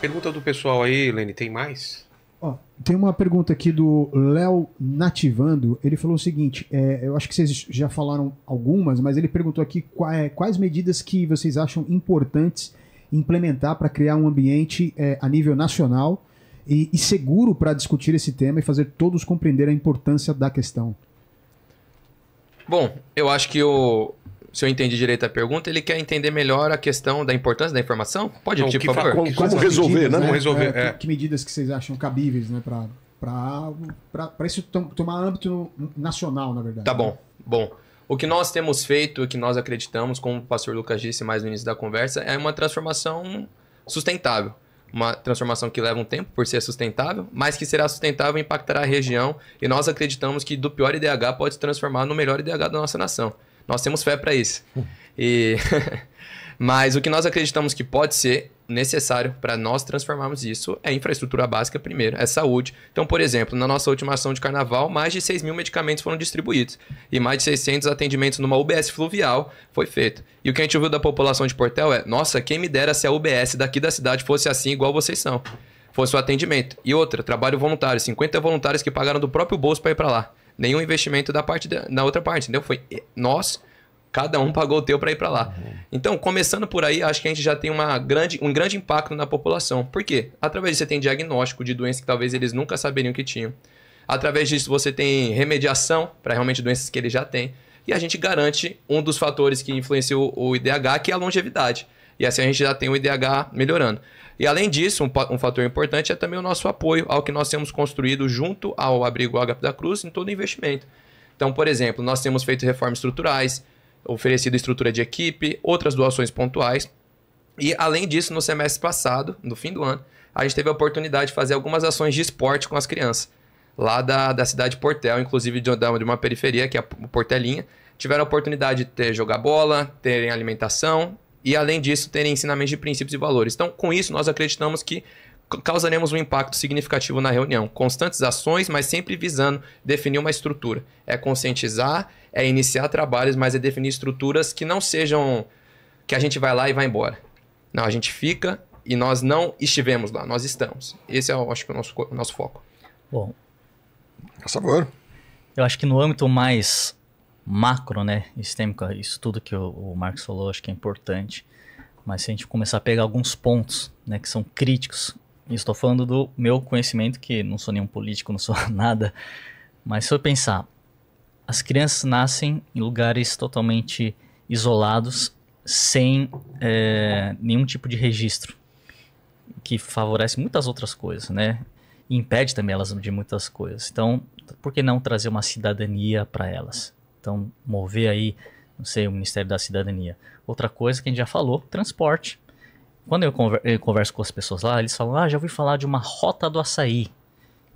Pergunta do pessoal aí, Lene, tem mais? Ó, tem uma pergunta aqui do Léo Nativando. Ele falou o seguinte: é, eu acho que vocês já falaram algumas, mas ele perguntou aqui quais, é, quais medidas que vocês acham importantes implementar para criar um ambiente é, a nível nacional e, e seguro para discutir esse tema e fazer todos compreender a importância da questão. Bom, eu acho que o, se eu entendi direito a pergunta, ele quer entender melhor a questão da importância da informação? Pode repetir, por favor? Como, como resolver, medidas, né? né? Como resolver, é, é. Que, que, medidas que vocês acham cabíveis, né, para isso tomar âmbito nacional, na verdade. Tá né? bom, bom. O que nós temos feito, o que nós acreditamos, como o pastor Lucas disse mais no início da conversa, é uma transformação sustentável. Uma transformação que leva um tempo por ser sustentável, mas que será sustentável e impactará a região. E nós acreditamos que do pior IDH pode se transformar no melhor IDH da nossa nação. Nós temos fé para isso. E mas o que nós acreditamos que pode ser necessário para nós transformarmos isso é infraestrutura básica primeiro, é saúde. Então, por exemplo, na nossa última ação de carnaval, mais de 6 mil medicamentos foram distribuídos e mais de 600 atendimentos numa UBS fluvial foi feito. E o que a gente ouviu da população de Portel é, nossa, quem me dera se a UBS daqui da cidade fosse assim igual vocês são, fosse o atendimento. E outra, trabalho voluntário, 50 voluntários que pagaram do próprio bolso para ir para lá nenhum investimento da parte da, da outra parte, entendeu? Foi nós, cada um pagou o teu para ir para lá. Uhum. Então, começando por aí, acho que a gente já tem uma grande, um grande impacto na população. Por quê? Através disso você tem diagnóstico de doenças que talvez eles nunca saberiam que tinham. Através disso você tem remediação para realmente doenças que eles já têm. E a gente garante um dos fatores que influenciou o IDH, que é a longevidade. E assim a gente já tem o IDH melhorando. E além disso, um, um, fator importante é também o nosso apoio ao que nós temos construído junto ao abrigo H da Cruz em todo investimento. Então, por exemplo, nós temos feito reformas estruturais, oferecido estrutura de equipe, outras doações pontuais. E além disso, no semestre passado, no fim do ano, a gente teve a oportunidade de fazer algumas ações de esporte com as crianças. Lá da, da cidade de Portel, inclusive de, de uma periferia, que é a Portelinha, tiveram a oportunidade de ter, jogar bola, terem alimentação e, além disso, terem ensinamentos de princípios e valores. Então, com isso, nós acreditamos que causaremos um impacto significativo na reunião. Constantes ações, mas sempre visando definir uma estrutura. É conscientizar, é iniciar trabalhos, mas é definir estruturas que não sejam que a gente vai lá e vai embora. Não, a gente fica e nós não estivemos lá, nós estamos. Esse é, eu acho que, é o nosso, o nosso foco. Bom. A favor. Eu acho que no âmbito mais macro, né, sistêmica, isso tudo que o, o Marx falou, acho que é importante. Mas se a gente começar a pegar alguns pontos, né, que são críticos, e estou falando do meu conhecimento, que não sou nenhum político, não sou nada, mas se eu pensar, as crianças nascem em lugares totalmente isolados, sem é, nenhum tipo de registro, que favorece muitas outras coisas, né? E impede também elas de muitas coisas. Então, por que não trazer uma cidadania para elas? Então, mover aí, não sei, o Ministério da Cidadania. Outra coisa que a gente já falou, transporte. Quando eu converso com as pessoas lá, eles falam: Ah, já ouvi falar de uma rota do açaí.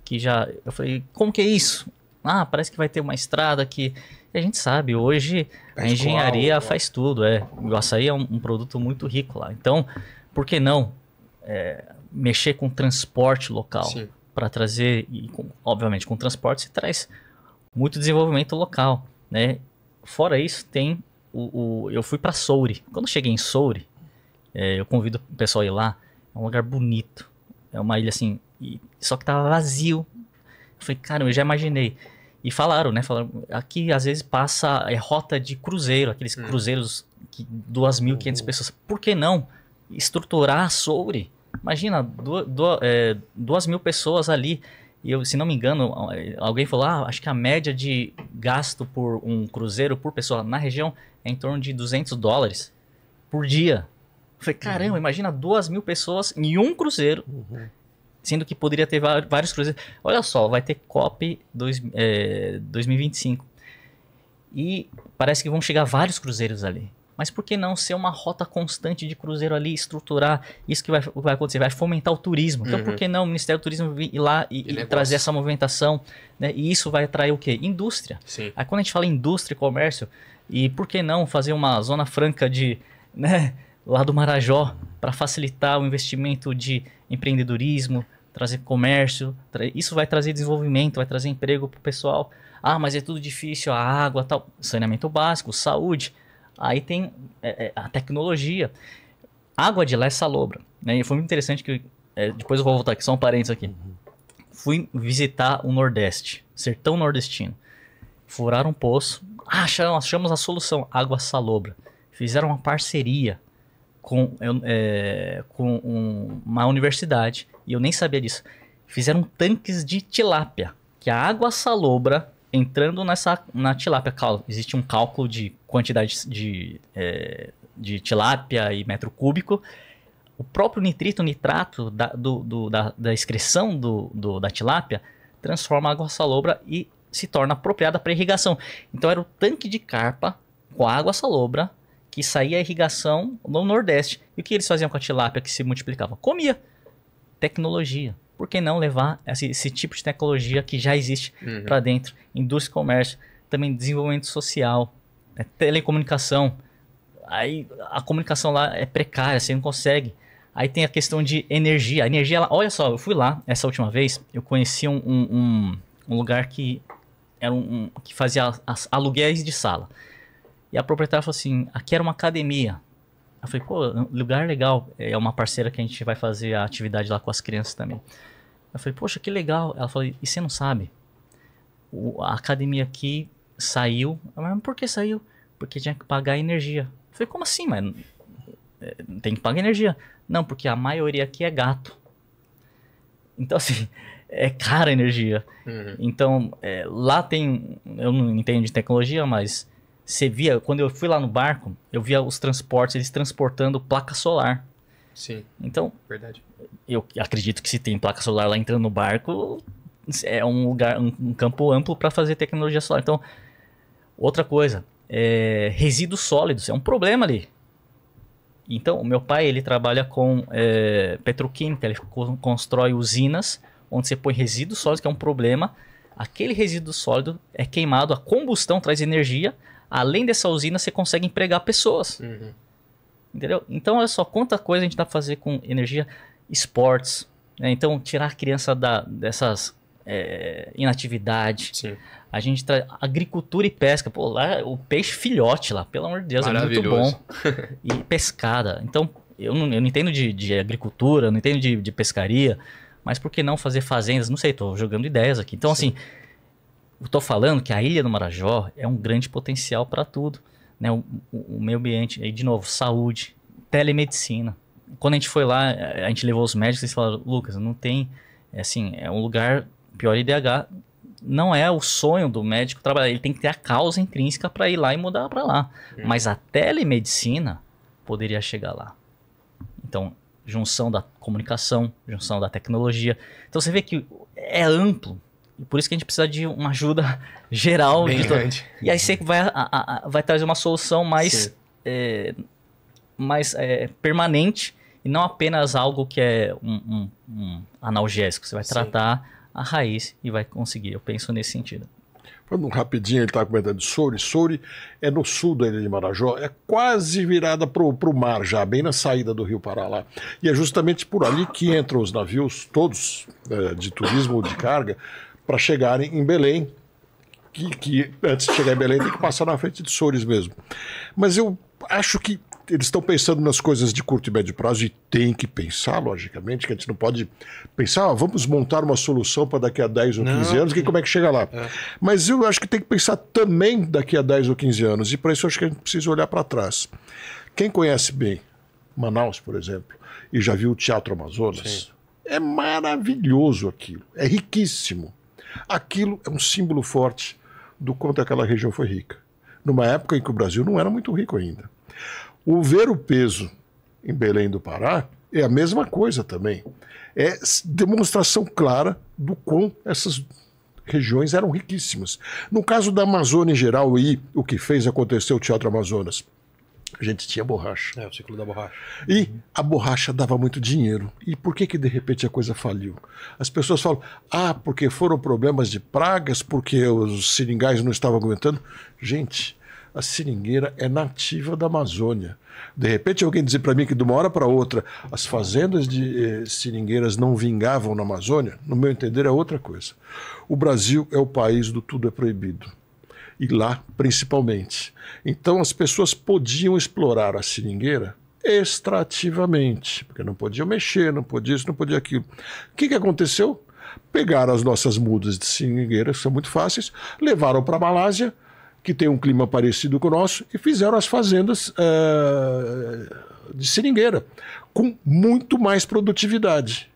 Que já. Eu falei: Como que é isso? Ah, parece que vai ter uma estrada que. E a gente sabe, hoje a engenharia né? faz tudo. é. O açaí é um, um, produto muito rico lá. Então, por que não é, mexer com transporte local? Para trazer. E com, obviamente, com transporte se traz muito desenvolvimento local né? Fora isso, tem o, o eu fui para Souri. Quando cheguei em Souri, é, eu convido o pessoal a ir lá. É um lugar bonito. É uma ilha assim, e, só que tava vazio. Eu falei, cara, eu já imaginei. E falaram, né? Falaram, aqui às vezes passa é rota de cruzeiro, aqueles hum. cruzeiros que 2.500 uhum. pessoas. Por que não estruturar a Souri? Imagina, duas, duas, é, duas mil pessoas ali e eu, se não me engano, alguém falou, ah, acho que a média de gasto por um cruzeiro por pessoa na região é em torno de 200 dólares por dia. Eu falei, caramba, uhum. imagina duas mil pessoas em um cruzeiro. Uhum. Sendo que poderia ter vários cruzeiros. Olha só, vai ter COP dois, é, eh, 2025. E parece que vão chegar vários cruzeiros ali mas por que não ser uma rota constante de cruzeiro ali, estruturar isso que vai, vai acontecer, vai fomentar o turismo. Então, uhum. por que não o Ministério do Turismo ir lá e, e, e trazer essa movimentação, né? E isso vai atrair o quê? Indústria. Sim. Aí quando a gente fala indústria e comércio, e por que não fazer uma zona franca de, né, lá do Marajó, para facilitar o investimento de empreendedorismo, trazer comércio, tra... isso vai trazer desenvolvimento, vai trazer emprego para o pessoal. Ah, mas é tudo difícil, a água, tal, saneamento básico, saúde. Aí tem é, é, a tecnologia. Água de lá é salobra. Né? E foi muito interessante que. É, depois eu vou voltar aqui, só um parênteses aqui. Uhum. Fui visitar o Nordeste, sertão nordestino. Furaram um poço. Ah, achamos, achamos a solução: água salobra. Fizeram uma parceria com, é, com um, uma universidade, e eu nem sabia disso. Fizeram tanques de tilápia, que a água salobra entrando nessa na tilápia, existe um cálculo de quantidade de, é, de tilápia e metro cúbico. O próprio nitrito, nitrato da, do, do, da, da excreção do, do, da tilápia transforma a água salobra e se torna apropriada para irrigação. Então era o tanque de carpa com a água salobra que saía a irrigação no Nordeste. E o que eles faziam com a tilápia que se multiplicava? Comia. Tecnologia por que não levar esse, esse tipo de tecnologia que já existe uhum. para dentro? Indústria e comércio, também desenvolvimento social, né? telecomunicação. Aí a comunicação lá é precária, você não consegue. Aí tem a questão de energia. A energia, ela, olha só, eu fui lá essa última vez, eu conheci um, um, um lugar que era um, que fazia as, aluguéis de sala. E a proprietária falou assim: aqui era uma academia. Eu falei, pô, lugar legal. É, é uma parceira que a gente vai fazer a atividade lá com as crianças também. Eu falei, poxa, que legal. Ela falou, e você não sabe? O, a academia aqui saiu. Mas por que saiu? Porque tinha que pagar energia. Eu falei, como assim, mano? É, tem que pagar energia. Não, porque a maioria aqui é gato. Então, assim, é cara a energia. Uhum. Então, é, lá tem. Eu não entendo de tecnologia, mas você via, quando eu fui lá no barco, eu via os transportes, eles transportando placa solar. Sim. Então, verdade. Eu acredito que se tem placa solar lá entrando no barco, é um lugar, um, um campo amplo para fazer tecnologia solar. Então, outra coisa, é, resíduos sólidos é um problema ali. Então, o meu pai ele trabalha com é, petroquímica, ele constrói usinas onde você põe resíduos sólidos, que é um problema. Aquele resíduo sólido é queimado, a combustão traz energia, além dessa usina, você consegue empregar pessoas. Uhum. Entendeu? Então, olha só quanta coisa a gente dá pra fazer com energia, esportes. Né? Então, tirar a criança da, dessas é, inatividade. A gente traz agricultura e pesca. Pô, lá o peixe filhote lá, pelo amor de Deus, é muito bom. e pescada. Então, eu não, eu não entendo de, de agricultura, não entendo de, de pescaria, mas por que não fazer fazendas? Não sei, tô jogando ideias aqui. Então, Sim. assim, estou falando que a Ilha do Marajó é um grande potencial para tudo. Né? O, o, o meio ambiente, aí de novo, saúde, telemedicina. Quando a gente foi lá, a gente levou os médicos e falaram, Lucas, não tem, é assim, é um lugar, pior IDH, não é o sonho do médico trabalhar, ele tem que ter a causa intrínseca para ir lá e mudar para lá. Mas a telemedicina poderia chegar lá. Então, junção da comunicação, junção da tecnologia. Então você vê que é amplo, e por isso que a gente precisa de uma ajuda geral. Bem de grande. E aí você vai, a, a, vai trazer uma solução mais, é, mais é, permanente e não apenas algo que é um, um, um analgésico. Você vai tratar Sim. a raiz e vai conseguir. Eu penso nesse sentido. Falando rapidinho, ele está comentando de Souri. Souri é no sul da ilha de Marajó, é quase virada para o mar já, bem na saída do Rio Pará lá. E é justamente por ali que entram os navios, todos é, de turismo ou de carga, para chegarem em Belém. Que, que, antes de chegar em Belém tem que passar na frente de Sores mesmo. Mas eu acho que eles estão pensando nas coisas de curto e médio prazo e tem que pensar, logicamente, que a gente não pode pensar, ah, vamos montar uma solução para daqui a 10 ou 15 não. anos, que como é que chega lá? É. Mas eu acho que tem que pensar também daqui a 10 ou 15 anos, e para isso eu acho que a gente precisa olhar para trás. Quem conhece bem Manaus, por exemplo, e já viu o Teatro Amazonas, Sim. é maravilhoso aquilo, é riquíssimo. Aquilo é um símbolo forte do quanto aquela região foi rica. Numa época em que o Brasil não era muito rico ainda. O ver o peso em Belém do Pará é a mesma coisa também. É demonstração clara do quão essas regiões eram riquíssimas. No caso da Amazônia em geral e o que fez acontecer o Teatro Amazonas, a gente tinha borracha. É, o ciclo da borracha. E uhum. a borracha dava muito dinheiro. E por que que de repente a coisa faliu? As pessoas falam, ah, porque foram problemas de pragas, porque os seringais não estavam aguentando. Gente, a seringueira é nativa da Amazônia. De repente alguém dizer para mim que de uma hora para outra as fazendas de eh, seringueiras não vingavam na Amazônia, no meu entender é outra coisa. O Brasil é o país do tudo é proibido e lá principalmente. Então as pessoas podiam explorar a seringueira extrativamente, porque não podiam mexer, não podia isso, não podia aquilo. O que, que aconteceu? Pegaram as nossas mudas de seringueira, que são muito fáceis, levaram para a Malásia, que tem um clima parecido com o nosso, e fizeram as fazendas uh, de seringueira, com muito mais produtividade.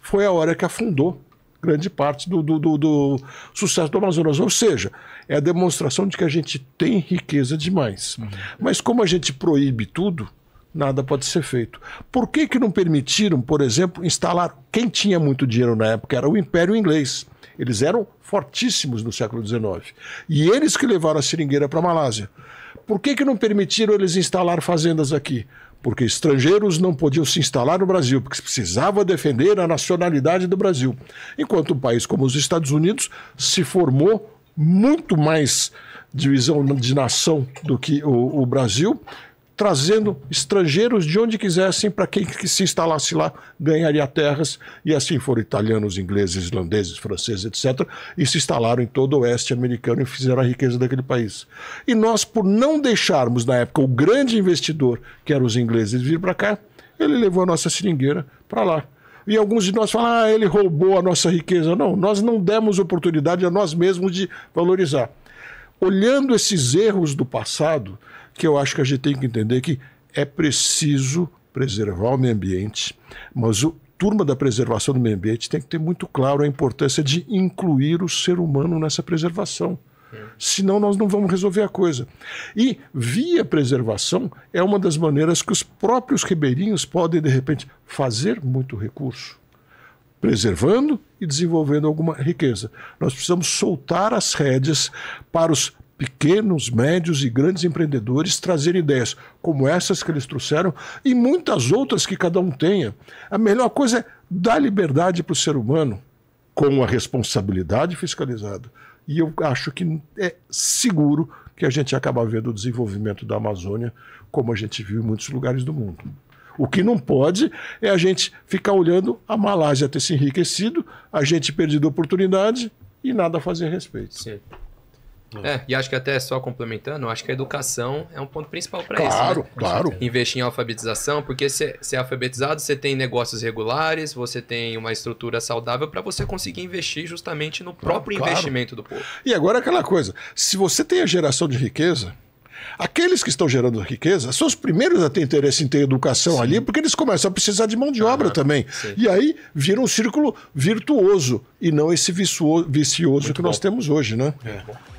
Foi a hora que afundou grande parte do, do, do, do sucesso do Amazonas. Ou seja, é a demonstração de que a gente tem riqueza demais. Uhum. Mas como a gente proíbe tudo, nada pode ser feito. Por que, que não permitiram, por exemplo, instalar quem tinha muito dinheiro na época? Era o Império Inglês. Eles eram fortíssimos no século XIX. E eles que levaram a seringueira para a Malásia. Por que, que não permitiram eles instalar fazendas aqui? porque estrangeiros não podiam se instalar no Brasil, porque precisava defender a nacionalidade do Brasil. Enquanto um país como os Estados Unidos se formou muito mais divisão de nação do que o, o Brasil trazendo estrangeiros de onde quisessem para quem que se instalasse lá ganharia terras, e assim foram italianos, ingleses, islandeses, franceses, etc., e se instalaram em todo o oeste americano e fizeram a riqueza daquele país. E nós, por não deixarmos na época o grande investidor, que eram os ingleses, vir para cá, ele levou a nossa seringueira para lá. E alguns de nós falam, ah, ele roubou a nossa riqueza. Não, nós não demos oportunidade a nós mesmos de valorizar. Olhando esses erros do passado, que eu acho que a gente tem que entender que é preciso preservar o meio ambiente, mas o turma da preservação do meio ambiente tem que ter muito claro a importância de incluir o ser humano nessa preservação. Senão nós não vamos resolver a coisa. E via preservação é uma das maneiras que os próprios ribeirinhos podem, de repente, fazer muito recurso, preservando e desenvolvendo alguma riqueza. Nós precisamos soltar as rédeas para os pequenos, médios e grandes empreendedores trazerem ideias como essas que eles trouxeram e muitas outras que cada um tenha. A melhor coisa é dar liberdade para o ser humano com a responsabilidade fiscalizada. E eu acho que é seguro que a gente acaba vendo o desenvolvimento da Amazônia como a gente viu em muitos lugares do mundo. O que não pode é a gente ficar olhando a Malásia ter se enriquecido, a gente perdido oportunidade e nada fazer a respeito. Certo. É, e acho que até só complementando, acho que a educação é um ponto principal para claro, isso. Claro, né? claro. Investir em alfabetização, porque se, se é alfabetizado, você tem negócios regulares, você tem uma estrutura saudável para você conseguir investir justamente no próprio claro, investimento claro. do povo. E agora aquela coisa: se você tem a geração de riqueza, Aqueles que estão gerando riqueza são os primeiros a ter interesse em ter educação Sim. ali, porque eles começam a precisar de mão de obra também. Sim. E aí vira um círculo virtuoso e não esse vicioso que bom. nós temos hoje, né? É.